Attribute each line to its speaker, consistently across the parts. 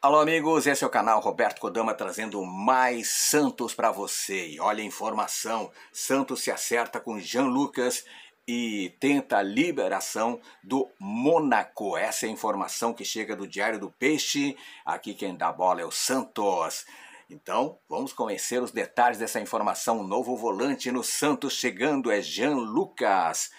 Speaker 1: Alô amigos, esse é o canal Roberto Kodama trazendo mais Santos para você. E olha a informação, Santos se acerta com Jean Lucas e tenta a liberação do Mônaco. Essa é a informação que chega do Diário do Peixe. Aqui quem dá bola é o Santos. Então, vamos conhecer os detalhes dessa informação. Um novo volante no Santos chegando é Jean Lucas.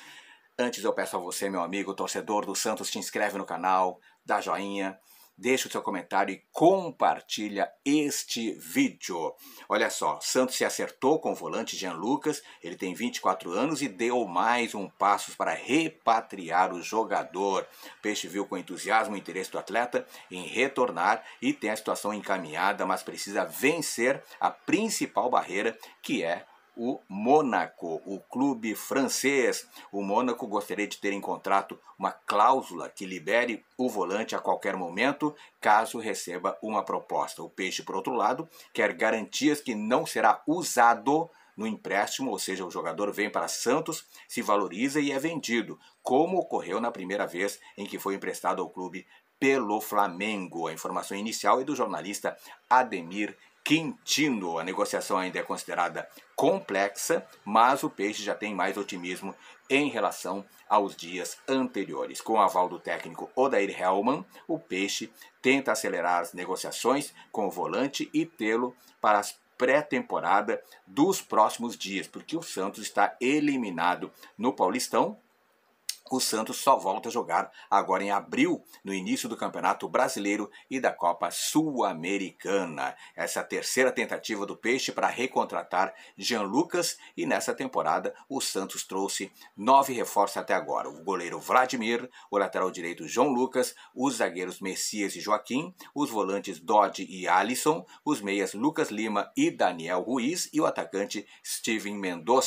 Speaker 1: Antes eu peço a você, meu amigo torcedor do Santos, se inscreve no canal, dá joinha, deixa o seu comentário e compartilha este vídeo. Olha só, Santos se acertou com o volante Jean Lucas, ele tem 24 anos e deu mais um passo para repatriar o jogador. Peixe viu com entusiasmo o interesse do atleta em retornar e tem a situação encaminhada, mas precisa vencer a principal barreira que é o Mônaco, o clube francês. O Mônaco gostaria de ter em contrato uma cláusula que libere o volante a qualquer momento, caso receba uma proposta. O Peixe, por outro lado, quer garantias que não será usado no empréstimo, ou seja, o jogador vem para Santos, se valoriza e é vendido, como ocorreu na primeira vez em que foi emprestado ao clube pelo Flamengo. A informação inicial é do jornalista Ademir Quintino. A negociação ainda é considerada complexa, mas o Peixe já tem mais otimismo em relação aos dias anteriores. Com o aval do técnico Odair Hellman, o Peixe tenta acelerar as negociações com o volante e tê-lo para as pré-temporada dos próximos dias, porque o Santos está eliminado no Paulistão o Santos só volta a jogar agora em abril, no início do Campeonato Brasileiro e da Copa Sul-Americana. Essa é a terceira tentativa do Peixe para recontratar Jean Lucas e nessa temporada o Santos trouxe nove reforços até agora: o goleiro Vladimir, o lateral direito João Lucas, os zagueiros Messias e Joaquim, os volantes Dodge e Alisson, os meias Lucas Lima e Daniel Ruiz e o atacante Steven Mendoza.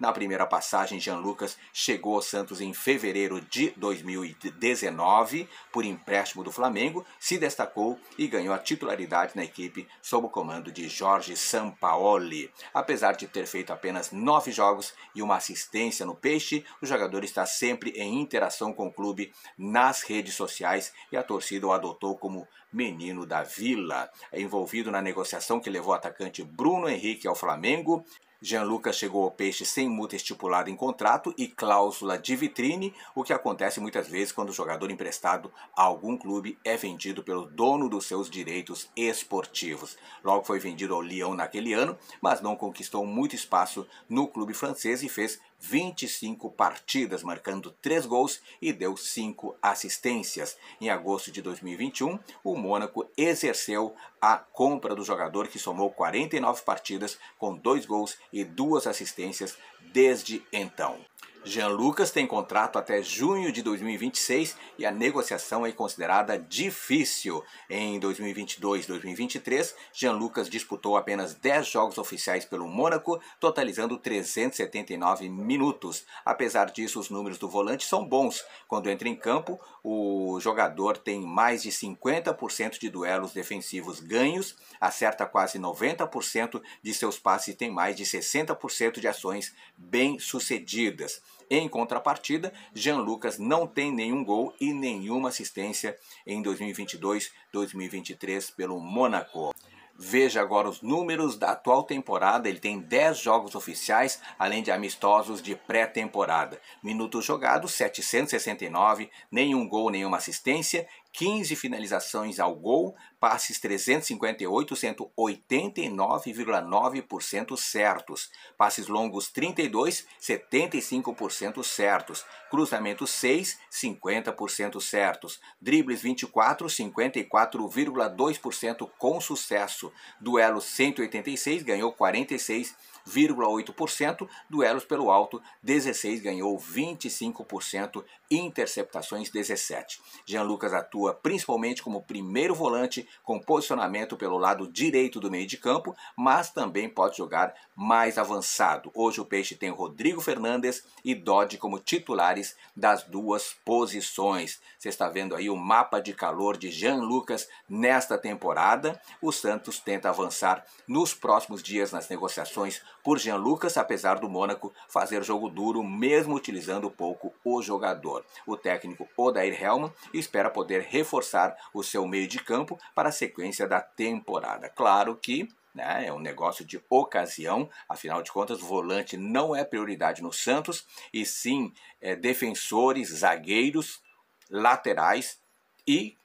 Speaker 1: Na primeira passagem, Jean Lucas chegou ao Santos em fevereiro fevereiro de 2019 por empréstimo do Flamengo, se destacou e ganhou a titularidade na equipe sob o comando de Jorge Sampaoli. Apesar de ter feito apenas nove jogos e uma assistência no Peixe, o jogador está sempre em interação com o clube nas redes sociais e a torcida o adotou como menino da vila. envolvido na negociação que levou o atacante Bruno Henrique ao Flamengo, Jean Lucas chegou ao peixe sem multa estipulada em contrato e cláusula de vitrine, o que acontece muitas vezes quando o jogador emprestado a algum clube é vendido pelo dono dos seus direitos esportivos. Logo foi vendido ao Lyon naquele ano, mas não conquistou muito espaço no clube francês e fez 25 partidas, marcando 3 gols e deu 5 assistências. Em agosto de 2021, o Mônaco exerceu a compra do jogador que somou 49 partidas com 2 gols e 2 assistências desde então. Jean Lucas tem contrato até junho de 2026 e a negociação é considerada difícil. Em 2022-2023, Jean Lucas disputou apenas 10 jogos oficiais pelo Mônaco, totalizando 379 minutos. Apesar disso, os números do volante são bons. Quando entra em campo, o jogador tem mais de 50% de duelos defensivos ganhos, acerta quase 90% de seus passes e tem mais de 60% de ações bem-sucedidas. Em contrapartida, Jean Lucas não tem nenhum gol e nenhuma assistência em 2022-2023 pelo Monaco. Veja agora os números da atual temporada. Ele tem 10 jogos oficiais, além de amistosos de pré-temporada. Minutos jogados 769, nenhum gol, nenhuma assistência 15 finalizações ao gol, passes 358, 189,9% certos. Passes longos 32, 75% certos. Cruzamentos 6, 50% certos. Dribles 24, 54,2% com sucesso. Duelo 186 ganhou 46 16,8%, duelos pelo alto 16 ganhou 25%, interceptações 17. Jean Lucas atua principalmente como primeiro volante com posicionamento pelo lado direito do meio de campo, mas também pode jogar mais avançado. Hoje o Peixe tem Rodrigo Fernandes e Dodge como titulares das duas posições. Você está vendo aí o mapa de calor de Jean Lucas nesta temporada. O Santos tenta avançar nos próximos dias nas negociações por Jean Lucas, apesar do Mônaco fazer jogo duro, mesmo utilizando pouco o jogador. O técnico Odair Helman espera poder reforçar o seu meio de campo para a sequência da temporada. Claro que né, É um negócio de ocasião, afinal de contas, o volante não é prioridade no Santos, e sim é, defensores, zagueiros, laterais e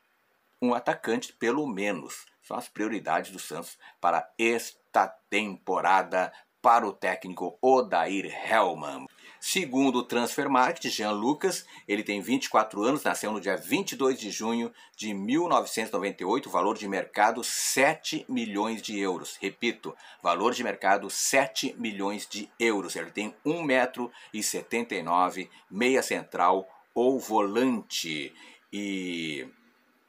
Speaker 1: um atacante, pelo menos. São as prioridades do Santos para esta temporada para o técnico Odair Hellman. Segundo o Transfer Market, Jean Lucas, ele tem 24 anos, nasceu no dia 22 de junho de 1998, valor de mercado 7 milhões de euros. Repito, valor de mercado 7 milhões de euros. Ele tem 1,79m, meia central ou volante. E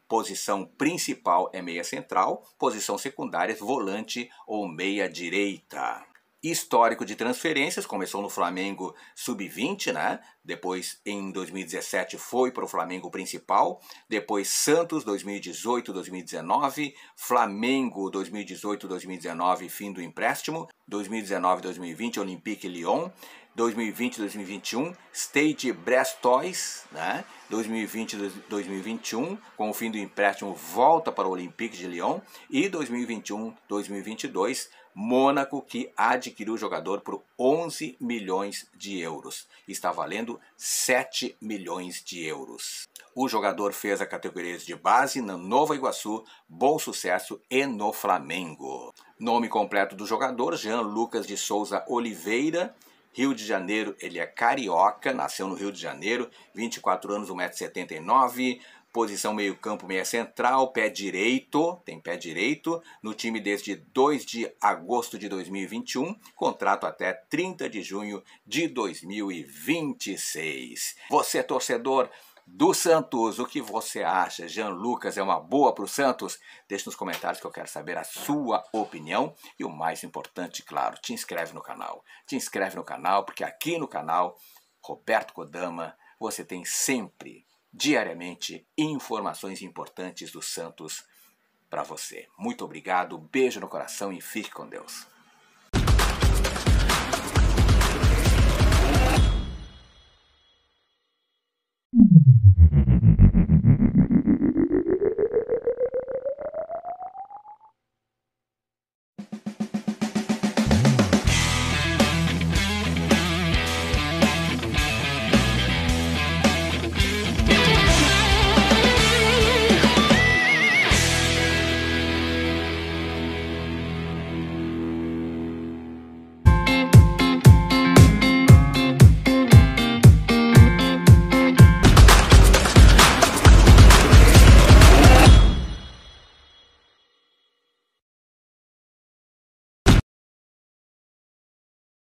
Speaker 1: posição principal é meia central, posição secundária é volante ou meia direita histórico de transferências, começou no Flamengo sub-20, né? Depois em 2017 foi para o Flamengo principal, depois Santos 2018, 2019, Flamengo 2018, 2019, fim do empréstimo, 2019, 2020 Olympique Lyon, 2020, 2021 State Brestois, né? 2020, 2021 com o fim do empréstimo volta para o Olympique de Lyon e 2021, 2022 Mônaco que adquiriu o jogador por 11 milhões de euros. Está valendo 7 milhões de euros. O jogador fez a categoria de base na Nova Iguaçu, Bom Sucesso e no Flamengo. Nome completo do jogador: Jean Lucas de Souza Oliveira. Rio de Janeiro, ele é carioca, nasceu no Rio de Janeiro, 24 anos, 1,79m, posição meio-campo, meia central, pé direito, tem pé direito, no time desde 2 de agosto de 2021, contrato até 30 de junho de 2026. Você, torcedor do Santos, o que você acha? Jean Lucas é uma boa para o Santos? Deixe nos comentários que eu quero saber a sua opinião. E o mais importante, claro, te inscreve no canal. Te inscreve no canal, porque aqui no canal, Roberto Kodama, você tem sempre diariamente informações importantes dos santos para você. Muito obrigado, beijo no coração e fique com Deus.